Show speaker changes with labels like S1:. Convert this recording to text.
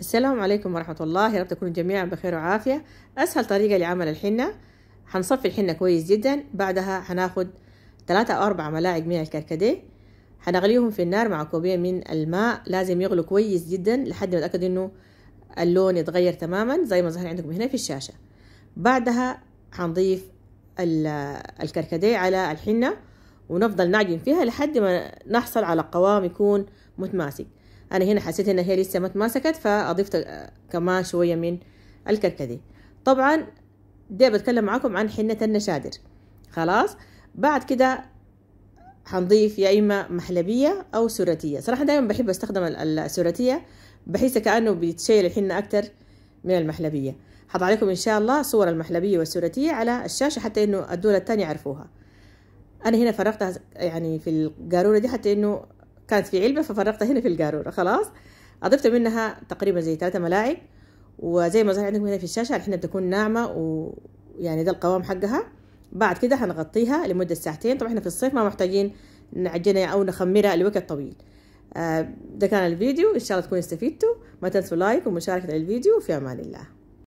S1: السلام عليكم ورحمة الله يا رب تكونوا جميعا بخير وعافية أسهل طريقة لعمل الحنة هنصفي الحنة كويس جدا بعدها هناخد ثلاثة أو أربعة ملاعق من الكركديه هنغليهم في النار مع كوبين من الماء لازم يغلوا كويس جدا لحد ما أتأكد إنه اللون يتغير تماما زي ما ظهر عندكم هنا في الشاشة بعدها هنضيف الكركديه على الحنة ونفضل نعجن فيها لحد ما نحصل على قوام يكون متماسك انا هنا حسيت ان هي لسه ما اتماسكت فاضفت كمان شويه من الكركديه طبعا دي بتكلم معاكم عن حنة النشادر خلاص بعد كده هنضيف يا اما محلبيه او سرتيه صراحه دايما بحب استخدم السرتيه بحس كانه بيتشيل الحنه اكتر من المحلبيه حط عليكم ان شاء الله صور المحلبيه والسرتيه على الشاشه حتى انه الدول الثانيه يعرفوها انا هنا فرقتها يعني في القاروره دي حتى انه كانت في علبة ففرقتها هنا في القارورة خلاص أضفت منها تقريبا زي ثلاثة ملاعق وزي ما ظهر عندكم هنا في الشاشة الحين بتكون ناعمة ويعني ده القوام حقها بعد كده هنغطيها لمدة ساعتين طبعا احنا في الصيف ما محتاجين نعجنها أو نخمرها لوقت طويل آه، ده كان الفيديو إن شاء الله تكونوا استفدتوا ما تنسوا لايك ومشاركة الفيديو في أمان الله